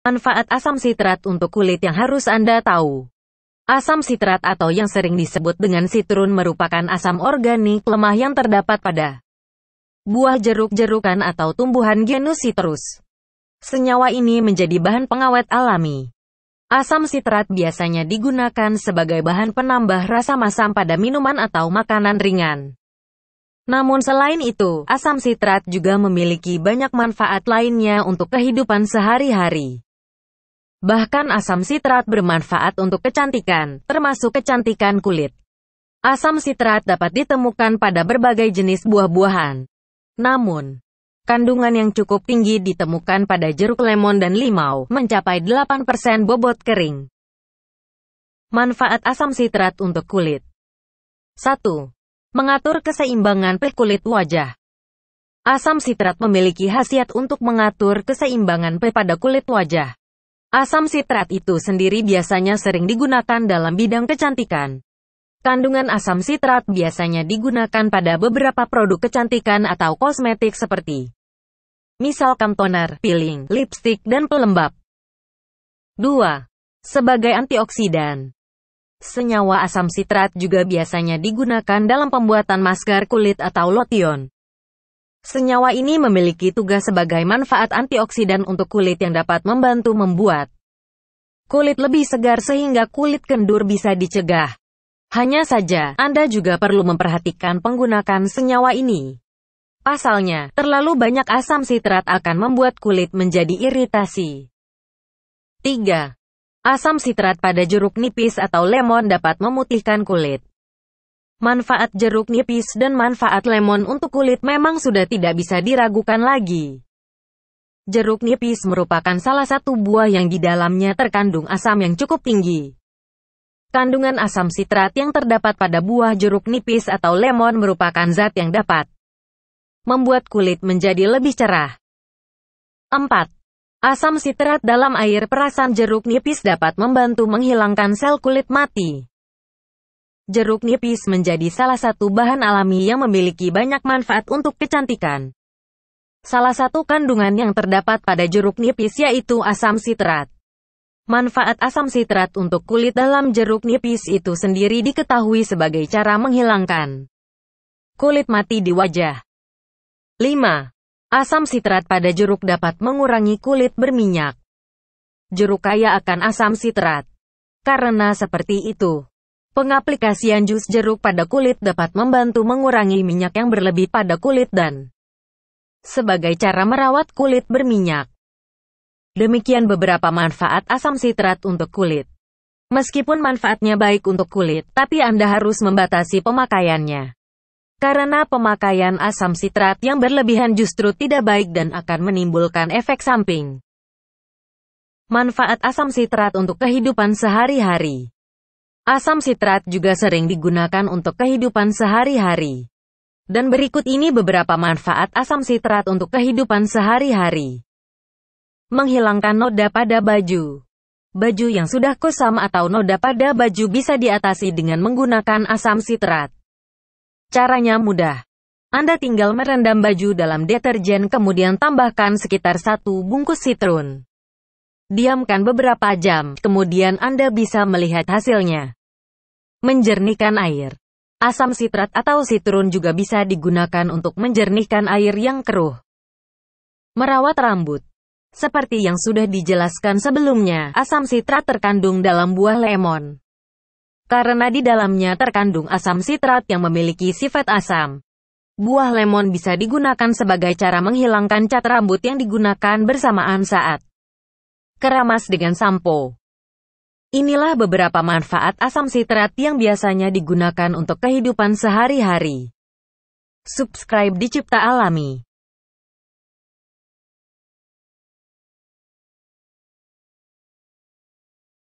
Manfaat asam sitrat untuk kulit yang harus Anda tahu. Asam sitrat atau yang sering disebut dengan sitrun merupakan asam organik lemah yang terdapat pada buah jeruk-jerukan atau tumbuhan genus citrus. Senyawa ini menjadi bahan pengawet alami. Asam sitrat biasanya digunakan sebagai bahan penambah rasa masam pada minuman atau makanan ringan. Namun selain itu, asam sitrat juga memiliki banyak manfaat lainnya untuk kehidupan sehari-hari. Bahkan asam sitrat bermanfaat untuk kecantikan, termasuk kecantikan kulit. Asam sitrat dapat ditemukan pada berbagai jenis buah-buahan. Namun, kandungan yang cukup tinggi ditemukan pada jeruk lemon dan limau, mencapai 8% bobot kering. Manfaat asam sitrat untuk kulit 1. Mengatur keseimbangan kulit wajah Asam sitrat memiliki khasiat untuk mengatur keseimbangan pH pada kulit wajah. Asam sitrat itu sendiri biasanya sering digunakan dalam bidang kecantikan. Kandungan asam sitrat biasanya digunakan pada beberapa produk kecantikan atau kosmetik seperti misal toner, peeling, lipstick, dan pelembab. 2. Sebagai antioksidan Senyawa asam sitrat juga biasanya digunakan dalam pembuatan masker kulit atau lotion. Senyawa ini memiliki tugas sebagai manfaat antioksidan untuk kulit yang dapat membantu membuat kulit lebih segar sehingga kulit kendur bisa dicegah. Hanya saja, Anda juga perlu memperhatikan penggunaan senyawa ini. Pasalnya, terlalu banyak asam sitrat akan membuat kulit menjadi iritasi. 3. Asam sitrat pada jeruk nipis atau lemon dapat memutihkan kulit. Manfaat jeruk nipis dan manfaat lemon untuk kulit memang sudah tidak bisa diragukan lagi. Jeruk nipis merupakan salah satu buah yang di dalamnya terkandung asam yang cukup tinggi. Kandungan asam sitrat yang terdapat pada buah jeruk nipis atau lemon merupakan zat yang dapat membuat kulit menjadi lebih cerah. 4. Asam sitrat dalam air perasan jeruk nipis dapat membantu menghilangkan sel kulit mati. Jeruk nipis menjadi salah satu bahan alami yang memiliki banyak manfaat untuk kecantikan. Salah satu kandungan yang terdapat pada jeruk nipis yaitu asam sitrat. Manfaat asam sitrat untuk kulit dalam jeruk nipis itu sendiri diketahui sebagai cara menghilangkan kulit mati di wajah. 5. Asam sitrat pada jeruk dapat mengurangi kulit berminyak. Jeruk kaya akan asam sitrat. Karena seperti itu, Pengaplikasian jus jeruk pada kulit dapat membantu mengurangi minyak yang berlebih pada kulit dan sebagai cara merawat kulit berminyak. Demikian beberapa manfaat asam sitrat untuk kulit. Meskipun manfaatnya baik untuk kulit, tapi Anda harus membatasi pemakaiannya. Karena pemakaian asam sitrat yang berlebihan justru tidak baik dan akan menimbulkan efek samping. Manfaat asam sitrat untuk kehidupan sehari-hari Asam sitrat juga sering digunakan untuk kehidupan sehari-hari. Dan berikut ini beberapa manfaat asam sitrat untuk kehidupan sehari-hari. Menghilangkan noda pada baju. Baju yang sudah kusam atau noda pada baju bisa diatasi dengan menggunakan asam sitrat. Caranya mudah. Anda tinggal merendam baju dalam deterjen kemudian tambahkan sekitar satu bungkus sitrun. Diamkan beberapa jam, kemudian Anda bisa melihat hasilnya. Menjernihkan air. Asam sitrat atau sitrun juga bisa digunakan untuk menjernihkan air yang keruh. Merawat rambut. Seperti yang sudah dijelaskan sebelumnya, asam sitrat terkandung dalam buah lemon. Karena di dalamnya terkandung asam sitrat yang memiliki sifat asam. Buah lemon bisa digunakan sebagai cara menghilangkan cat rambut yang digunakan bersamaan saat keramas dengan sampo. Inilah beberapa manfaat asam sitrat yang biasanya digunakan untuk kehidupan sehari-hari. Subscribe di Cipta Alami.